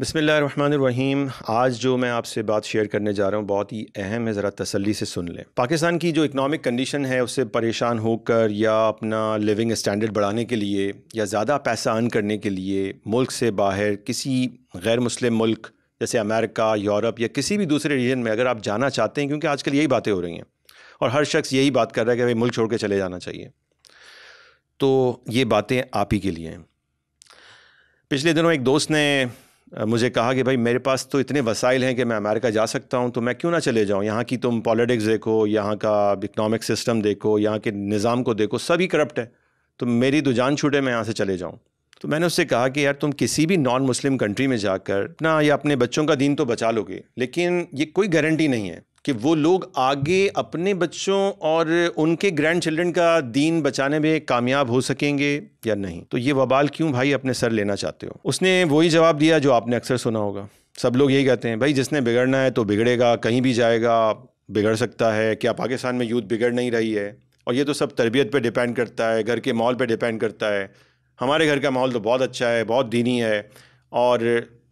बसमीम आज जो मैं आपसे बात शेयर करने जा रहा हूँ बहुत ही अहम है ज़रा तसल्ली से सुन लें पाकिस्तान की जो इकनॉमिक कंडीशन है उससे परेशान होकर या अपना लिविंग स्टैंडर्ड बढ़ाने के लिए या ज़्यादा पैसा अर्न करने के लिए मुल्क से बाहर किसी गैर मुस्लिम मुल्क जैसे अमेरिका यूरोप या किसी भी दूसरे रीजन में अगर आप जाना चाहते हैं क्योंकि आजकल यही बातें हो रही हैं और हर शख्स यही बात कर रहा है कि भाई मुल्क छोड़ के चले जाना चाहिए तो ये बातें आप ही के लिए हैं पिछले दिनों एक दोस्त ने मुझे कहा कि भाई मेरे पास तो इतने वसाइल हैं कि मैं अमेरिका जा सकता हूँ तो मैं क्यों ना चले जाऊँ यहाँ की तुम पॉलिटिक्स देखो यहाँ का इकनॉमिक सिस्टम देखो यहाँ के निज़ाम को देखो सभी करप्ट है तो मेरी तो जान छूटे मैं यहाँ से चले जाऊँ तो मैंने उससे कहा कि यार तुम किसी भी नॉन मुस्लिम कंट्री में जाकर ना या अपने बच्चों का दीन तो बचा लोगे लेकिन ये कोई गारंटी नहीं है कि वो लोग आगे अपने बच्चों और उनके ग्रैंड चिल्ड्रन का दीन बचाने में कामयाब हो सकेंगे या नहीं तो ये वबाल क्यों भाई अपने सर लेना चाहते हो उसने वही जवाब दिया जो आपने अक्सर सुना होगा सब लोग यही कहते हैं भाई जिसने बिगड़ना है तो बिगड़ेगा कहीं भी जाएगा बिगड़ सकता है क्या पाकिस्तान में यूथ बिगड़ नहीं रही है और ये तो सब तरबियत पर डिपेंड करता है घर के माहौल पर डिपेंड करता है हमारे घर का माहौल तो बहुत अच्छा है बहुत दीनी है और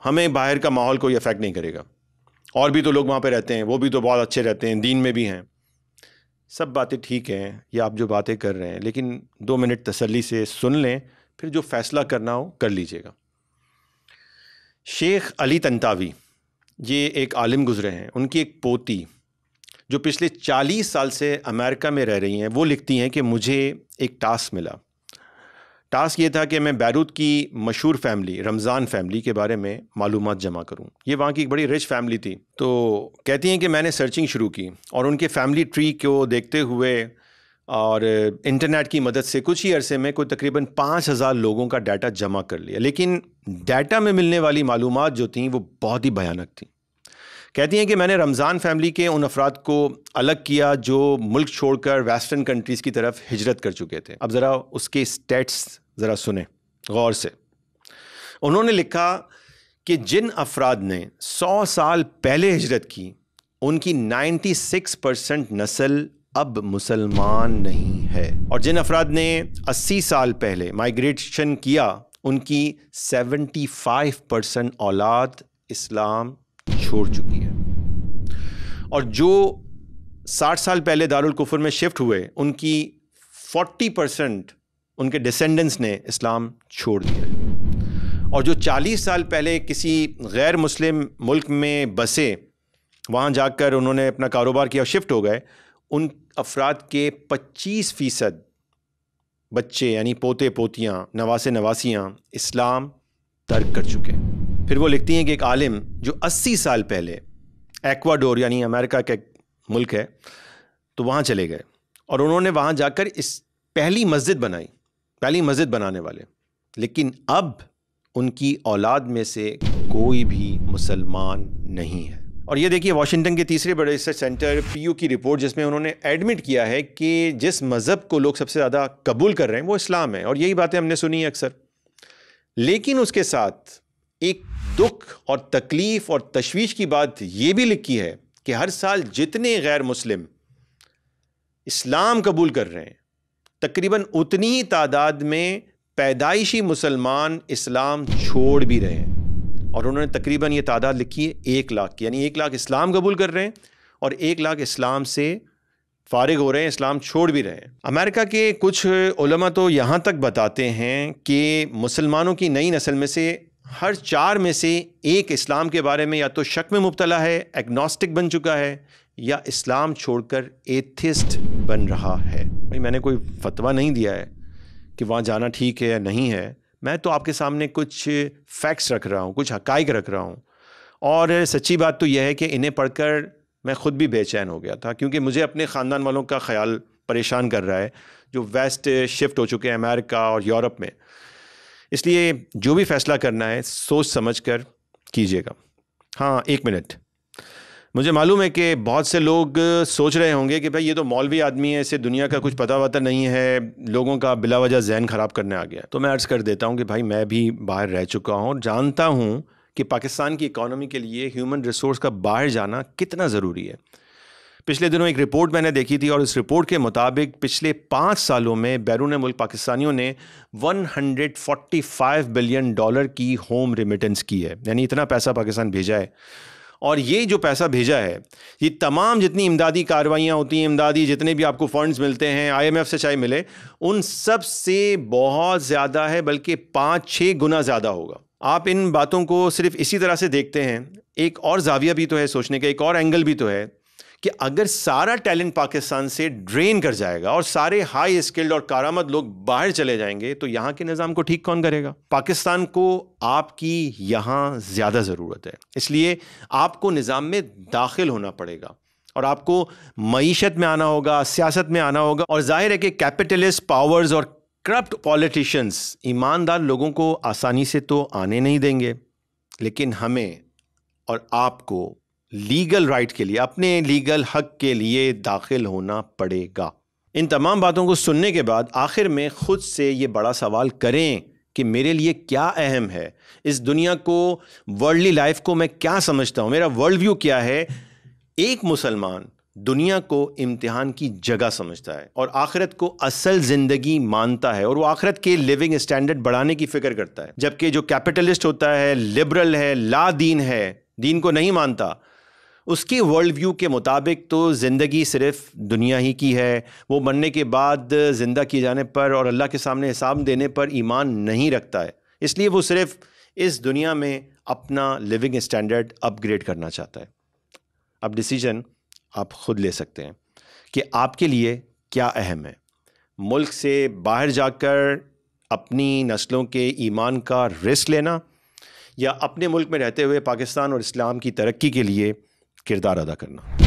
हमें बाहर का माहौल कोई अफेक्ट नहीं करेगा और भी तो लोग वहाँ पे रहते हैं वो भी तो बहुत अच्छे रहते हैं दीन में भी हैं सब बातें ठीक हैं या आप जो बातें कर रहे हैं लेकिन दो मिनट तसल्ली से सुन लें फिर जो फ़ैसला करना हो कर लीजिएगा शेख अली तंतावी ये एक आलिम गुज़रे हैं उनकी एक पोती जो पिछले चालीस साल से अमेरिका में रह रही हैं वो लिखती हैं कि मुझे एक टास्क मिला टास्क ये था कि मैं बैरूत की मशहूर फैमिली रमज़ान फैमिली के बारे में मालूम जमा करूँ ये वहाँ की एक बड़ी रिच फैमिली थी तो कहती हैं कि मैंने सर्चिंग शुरू की और उनके फैमिली ट्री को देखते हुए और इंटरनेट की मदद से कुछ ही अरसे में कोई तकरीबन पाँच हज़ार लोगों का डाटा जमा कर लिया लेकिन डाटा में मिलने वाली मालूम जो थी वो बहुत ही भयानक थी कहती हैं कि मैंने रमज़ान फैमिली के उन अफराद को अलग किया जो मुल्क छोड़कर वेस्टर्न कंट्रीज़ की तरफ हिजरत कर चुके थे अब ज़रा उसके स्टेट्स ज़रा सुने गौर से उन्होंने लिखा कि जिन अफराद ने 100 साल पहले हिजरत की उनकी 96 परसेंट नस्ल अब मुसलमान नहीं है और जिन अफराद ने 80 साल पहले माइग्रेशन किया उनकी 75 परसेंट औलाद इस्लाम छोड़ चुकी है और जो 60 साल पहले दारुल कुफर में शिफ्ट हुए उनकी 40 परसेंट उनके डिसेंडेंट्स ने इस्लाम छोड़ दिया और जो 40 साल पहले किसी गैर मुस्लिम मुल्क में बसे वहाँ जाकर उन्होंने अपना कारोबार किया शिफ्ट हो गए उन अफराद के 25 फ़ीसद बच्चे यानी पोते पोतियाँ नवासे नवासियाँ इस्लाम तर्क कर चुके हैं फिर वो लिखती हैं कि एक आलिम जो 80 साल पहले एक्वाडोर यानी अमेरिका का मुल्क है तो वहाँ चले गए और उन्होंने वहाँ जाकर इस पहली मस्जिद बनाई पहली मस्जिद बनाने वाले लेकिन अब उनकी औलाद में से कोई भी मुसलमान नहीं है और ये देखिए वाशिंगटन के तीसरे बड़े रिसर्च सेंटर पीयू की रिपोर्ट जिसमें उन्होंने एडमिट किया है कि जिस मज़हब को लोग सबसे ज़्यादा कबूल कर रहे हैं वो इस्लाम है और यही बातें हमने सुनी है अक्सर लेकिन उसके साथ एक दुख और तकलीफ़ और तशवीश की बात ये भी लिखी है कि हर साल जितने गैर मुस्लिम इस्लाम कबूल कर रहे हैं तकरीबन उतनी ही तादाद में पैदाइशी मुसलमान इस्लाम छोड़ भी रहे हैं और उन्होंने तकरीबन ये तादाद लिखी है एक लाख की यानी एक लाख इस्लाम कबूल कर रहे हैं और एक लाख इस्लाम से फारिग हो रहे हैं इस्लाम छोड़ भी रहे हैं अमेरिका के कुछ उलमा तो यहाँ तक बताते हैं कि मुसलमानों की नई नस्ल में से हर चार में से एक इस्लाम के बारे में या तो शक में मुबतला है एग्नोस्टिक बन चुका है या इस्लाम छोड़कर एथिस्ट बन रहा है भाई मैंने कोई फतवा नहीं दिया है कि वहाँ जाना ठीक है या नहीं है मैं तो आपके सामने कुछ फैक्ट्स रख रहा हूँ कुछ हकाइक रख रहा हूँ और सच्ची बात तो यह है कि इन्हें पढ़कर मैं ख़ुद भी बेचैन हो गया था क्योंकि मुझे अपने ख़ानदान वालों का ख्याल परेशान कर रहा है जो वेस्ट शिफ्ट हो चुके हैं अमेरिका और यूरोप में इसलिए जो भी फ़ैसला करना है सोच समझ कर कीजिएगा हाँ एक मिनट मुझे मालूम है कि बहुत से लोग सोच रहे होंगे कि भाई ये तो मौलवी आदमी है इसे दुनिया का कुछ पता वता नहीं है लोगों का बिला वजह जहन ख़राब करने आ गया तो मैं अर्ज़ कर देता हूँ कि भाई मैं भी बाहर रह चुका हूँ और जानता हूँ कि पाकिस्तान की इकोनॉमी के लिए ह्यूमन रिसोर्स का बाहर जाना कितना ज़रूरी है पिछले दिनों एक रिपोर्ट मैंने देखी थी और इस रिपोर्ट के मुताबिक पिछले पाँच सालों में बैरून मुल्क पाकिस्तानियों ने 145 बिलियन डॉलर की होम रिमिटेंस की है यानी इतना पैसा पाकिस्तान भेजा है और ये जो पैसा भेजा है ये तमाम जितनी इमदादी कार्रवाइयाँ होती हैं इमदादी जितने भी आपको फंड्स मिलते हैं आईएमएफ से चाहे मिले उन सब से बहुत ज़्यादा है बल्कि पाँच छः गुना ज़्यादा होगा आप इन बातों को सिर्फ इसी तरह से देखते हैं एक और जाविया भी तो है सोचने का एक और एंगल भी तो है कि अगर सारा टैलेंट पाकिस्तान से ड्रेन कर जाएगा और सारे हाई स्किल्ड और कारामद लोग बाहर चले जाएंगे तो यहाँ के निज़ाम को ठीक कौन करेगा पाकिस्तान को आपकी यहाँ ज़्यादा ज़रूरत है इसलिए आपको निज़ाम में दाखिल होना पड़ेगा और आपको मीशत में आना होगा सियासत में आना होगा और जाहिर है कि कैपिटलिस्ट पावर्स और करप्ट पॉलिटिशियंस ईमानदार लोगों को आसानी से तो आने नहीं देंगे लेकिन हमें और आपको लीगल राइट के लिए अपने लीगल हक के लिए दाखिल होना पड़ेगा इन तमाम बातों को सुनने के बाद आखिर में ख़ुद से ये बड़ा सवाल करें कि मेरे लिए क्या अहम है इस दुनिया को वर्ल्डली लाइफ को मैं क्या समझता हूँ मेरा वर्ल्ड व्यू क्या है एक मुसलमान दुनिया को इम्तिहान की जगह समझता है और आखिरत को असल ज़िंदगी मानता है और वो आखिरत के लिविंग स्टैंडर्ड बढ़ाने की फ़िक्र करता है जबकि जो कैपिटलिस्ट होता है लिबरल है ला दीन है दीन को नहीं मानता उसके वर्ल्ड व्यू के मुताबिक तो ज़िंदगी सिर्फ दुनिया ही की है वो मरने के बाद ज़िंदा किए जाने पर और अल्लाह के सामने हिसाब देने पर ईमान नहीं रखता है इसलिए वो सिर्फ़ इस दुनिया में अपना लिविंग स्टैंडर्ड अपग्रेड करना चाहता है अब डिसीजन आप खुद ले सकते हैं कि आपके लिए क्या अहम है मुल्क से बाहर जाकर अपनी नस्लों के ईमान का रिस्क लेना या अपने मुल्क में रहते हुए पाकिस्तान और इस्लाम की तरक्की के लिए किरदार अदा करना